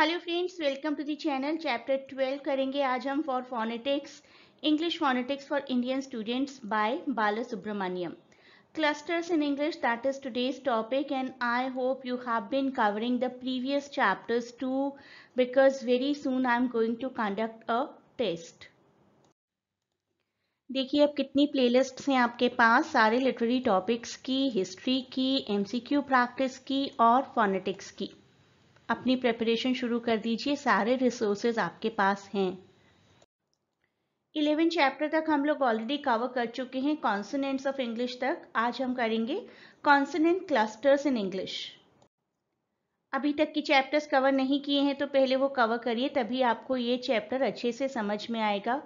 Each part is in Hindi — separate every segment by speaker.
Speaker 1: Hello friends welcome to the channel chapter 12 करेंगे आज हम for phonetics English phonetics for Indian students by Bala Subramaniam clusters in English that is today's topic and I hope you have been covering the previous chapters too because very soon I am going to conduct a test देखिए अब कितनी प्लेलिस्ट्स हैं आपके पास सारे लिटरेरी टॉपिक्स की हिस्ट्री की एमसीक्यू प्रैक्टिस की और फोनेटिक्स की अपनी प्रेपरेशन शुरू कर दीजिए सारे रिसोर्सेज आपके पास हैं इलेवन चैप्टर तक हम लोग ऑलरेडी कवर कर चुके हैं कॉन्सनेंट्स ऑफ इंग्लिश तक आज हम करेंगे कॉन्सनेंट क्लस्टर्स इन इंग्लिश अभी तक की चैप्टर्स कवर नहीं किए हैं तो पहले वो कवर करिए तभी आपको ये चैप्टर अच्छे से समझ में आएगा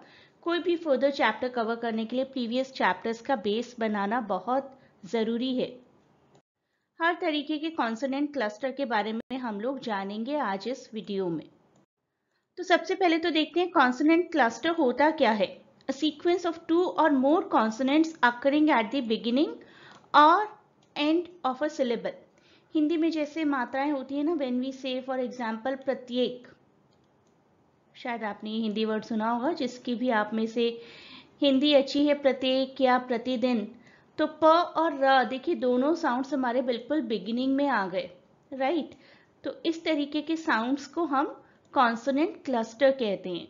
Speaker 1: कोई भी फर्दर चैप्टर कवर करने के लिए प्रीवियस चैप्टर्स का बेस बनाना बहुत ज़रूरी है हर तरीके के कॉन्सोनेंट क्लस्टर के बारे में हम लोग जानेंगे आज इस वीडियो में तो सबसे पहले तो देखते हैं कॉन्सोनेंट क्लस्टर होता क्या है a sequence of two or more consonants occurring at the beginning or end of a Hindi में जैसे मात्राएं होती है ना when we say for example प्रत्येक शायद आपने ये हिंदी वर्ड सुना होगा जिसकी भी आप में से हिंदी अच्छी है प्रत्येक या प्रतिदिन तो प और र देखिए दोनों साउंड्स हमारे बिल्कुल बिगिनिंग में आ गए राइट right? तो इस तरीके के साउंड्स को हम कॉन्सोनेंट क्लस्टर कहते हैं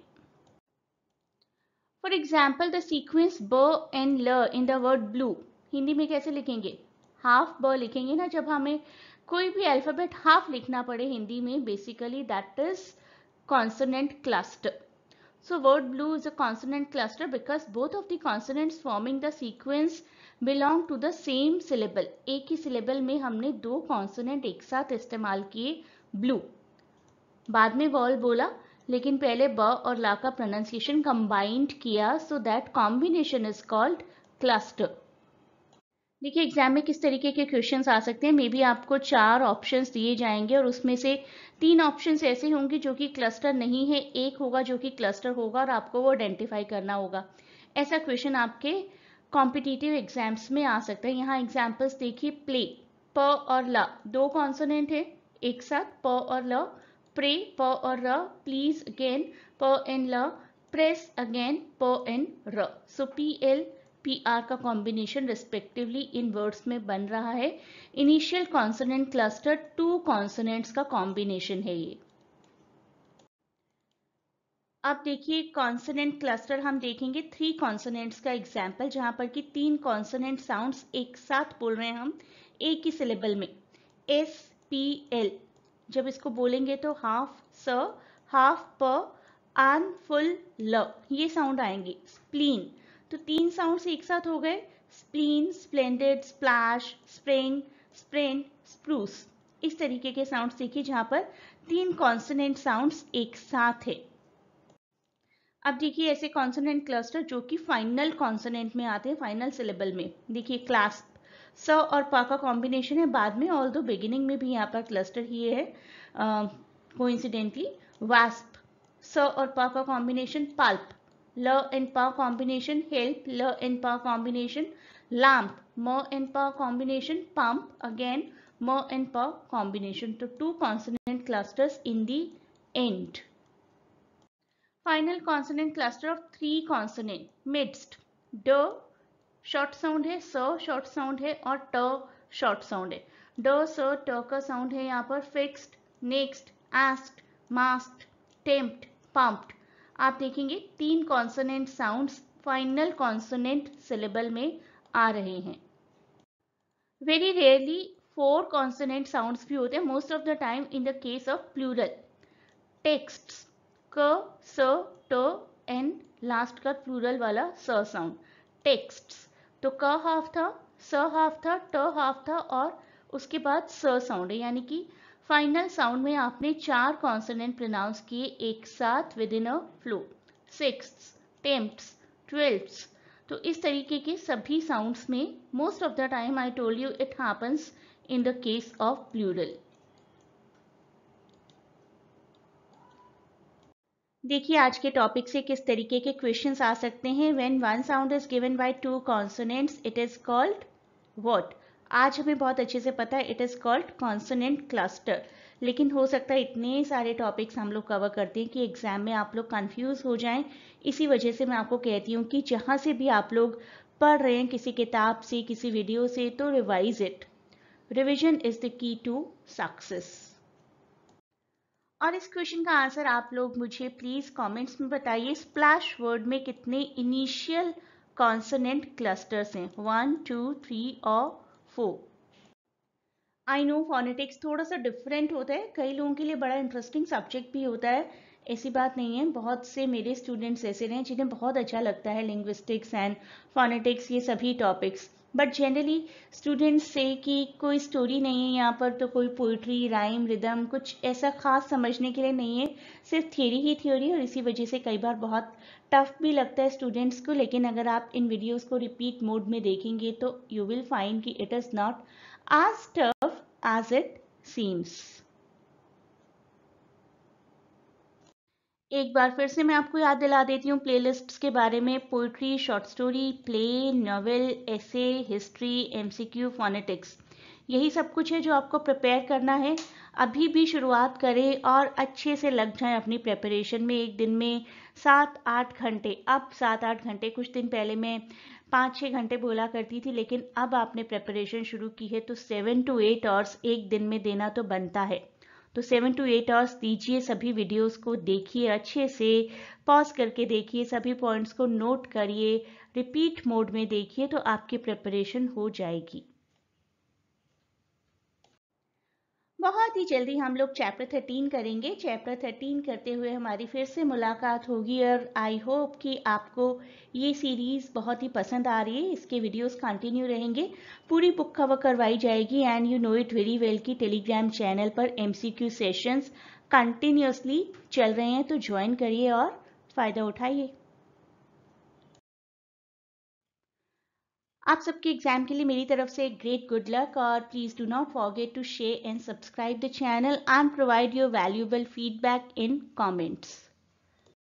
Speaker 1: फॉर एग्जाम्पल द सीक्वेंस ब एंड ल in the word blue Hindi में कैसे लिखेंगे हाफ ब लिखेंगे ना जब हमें कोई भी अल्फ़ाबेट हाफ लिखना पड़े हिंदी में basically that is consonant cluster So word blue is a consonant cluster because both of the consonants forming the sequence belong to the same syllable. ek hi syllable mein humne do consonant ek sath istemal kiye blue. baad mein wall bola lekin pehle ba aur la ka pronunciation combined kiya so that combination is called cluster देखिए एग्जाम में किस तरीके के क्वेश्चंस आ सकते हैं मे बी आपको चार ऑप्शंस दिए जाएंगे और उसमें से तीन ऑप्शंस ऐसे होंगे जो कि क्लस्टर नहीं है एक होगा जो कि क्लस्टर होगा और आपको वो आइडेंटिफाई करना होगा ऐसा क्वेश्चन आपके कॉम्पिटिटिव एग्जाम्स में आ सकता है यहाँ एग्जाम्पल्स देखिए प्ले प और ल दो कॉन्सोनेंट है एक साथ प और ल प्रे प और र प्लीज अगेन प एंड ल प्रेस अगेन प एंड र so P L P R का कॉम्बिनेशन रिस्पेक्टिवली इन वर्ड्स में बन रहा है initial consonant cluster two consonants का कॉम्बिनेशन है ये अब देखिए कॉन्सोनेंट क्लस्टर हम देखेंगे थ्री कॉन्सोनेंट्स का एग्जाम्पल जहां पर कि तीन कॉन्सोनेंट साउंड एक साथ बोल रहे हैं हम एक ही सिलेबल में एस पी एल जब इसको बोलेंगे तो हाफ स हाफ प आन फुल ल ये साउंड आएंगे स्प्लीन तो तीन साउंड्स एक साथ हो गए spleen splendid splash spring sprain spruce इस तरीके के साउंड्स देखिए जहां पर तीन कॉन्सोनेंट साउंड्स एक साथ है अब देखिए ऐसे कॉन्सोनेंट क्लस्टर जो कि फाइनल कॉन्सोनेंट में आते हैं फाइनल सिलेबल में देखिए क्लास स और पा का कॉम्बिनेशन है बाद में ऑल दो बिगिनिंग में भी यहाँ पर क्लस्टर ही है कोइंसिडेंटली वास्प स और पा का combination pulp low and power combination help low and power combination lamp more and power combination pump again more and power combination to two consonant clusters in the end final consonant cluster of three consonant midst do short sound hai so short sound hai or to short sound hai do so to sound hai yahan fixed next asked masked tempted pumped आप देखेंगे तीन consonant sounds final consonant syllable में आ रहे हैं very rarely four consonant sound भी होते हैं most of the time in the case of plural texts क स ट एन लास्ट का प्लूरल वाला स साउंड टेक्स्ट तो क हाफ था स हाफ था ट हाफ था और उसके बाद स साउंड है यानी कि फाइनल साउंड में आपने चार कॉन्सोनेंट प्रोनाउंस किए एक साथ with in a flow six temps twelfth तो इस तरीके के सभी साउंड्स में most of the time I told you it happens in the case of plural देखिए आज के टॉपिक से किस तरीके के क्वेश्चंस आ सकते हैं when one sound is given by two consonants it is called what आज हमें बहुत अच्छे से पता है it is called consonant cluster लेकिन हो सकता है इतने सारे टॉपिक्स हम लोग कवर करते हैं कि एग्ज़ाम में आप लोग कंफ्यूज हो जाएं इसी वजह से मैं आपको कहती हूँ कि जहाँ से भी आप लोग पढ़ रहे हैं किसी किताब से किसी वीडियो से तो revise it revision is the key to success और इस क्वेश्चन का आंसर आप लोग मुझे प्लीज़ कॉमेंट्स में बताइए स्प्लैश वर्ड में कितने इनिशियल कॉन्सोनेंट क्लस्टर्स हैं वन टू थ्री और फोर आई नो फोनेटिक्स थोड़ा सा डिफरेंट होता है कई लोगों के लिए बड़ा इंटरेस्टिंग सब्जेक्ट भी होता है ऐसी बात नहीं है बहुत से मेरे स्टूडेंट्स ऐसे रहे जिन्हें बहुत अच्छा लगता है लिंग्विस्टिक्स एंड फोनेटिक्स ये सभी टॉपिक्स बट जनरली स्टूडेंट्स से कि कोई स्टोरी नहीं है यहाँ पर तो कोई पोइट्री राइम रिदम कुछ ऐसा खास समझने के लिए नहीं है सिर्फ थ्योरी ही थ्योरी और इसी वजह से कई बार बहुत टफ भी लगता है स्टूडेंट्स को लेकिन अगर आप इन वीडियोज़ को रिपीट मोड में देखेंगे तो यू विल फाइंड कि it is not as tough as it seems एक बार फिर से मैं आपको याद दिला देती हूँ प्ले के बारे में poetry short story play novel essay history M phonetics यही सब कुछ है जो आपको प्रिपेयर करना है अभी भी शुरुआत करें और अच्छे से लग जाएं अपनी प्रिपरेशन में एक दिन में सात आठ घंटे अब सात आठ घंटे कुछ दिन पहले मैं पाँच छः घंटे बोला करती थी लेकिन अब आपने प्रिपरेशन शुरू की है तो सेवन टू एट आवर्स एक दिन में देना तो बनता है तो सेवन टू एट आवर्स दीजिए सभी वीडियोस को देखिए अच्छे से पॉज करके देखिए सभी पॉइंट्स को नोट करिए रिपीट मोड में देखिए तो आपकी प्रिपरेशन हो जाएगी बहुत ही जल्दी हम लोग चैप्टर थर्टीन करेंगे चैप्टर थर्टीन करते हुए हमारी फिर से मुलाकात होगी और आई होप कि आपको ये सीरीज़ बहुत ही पसंद आ रही है इसके वीडियोस कंटिन्यू रहेंगे पूरी बुक कवर करवाई जाएगी and you know it very well की टेलीग्राम चैनल पर एमसीक्यू सेशंस कंटिन्यूसली चल रहे हैं तो ज्वाइन करिए और फ़ायदा उठाइए आप सबके एग्जाम के लिए मेरी तरफ से ग्रेट गुड लक और please do not forget to share and subscribe the channel and provide your valuable feedback in comments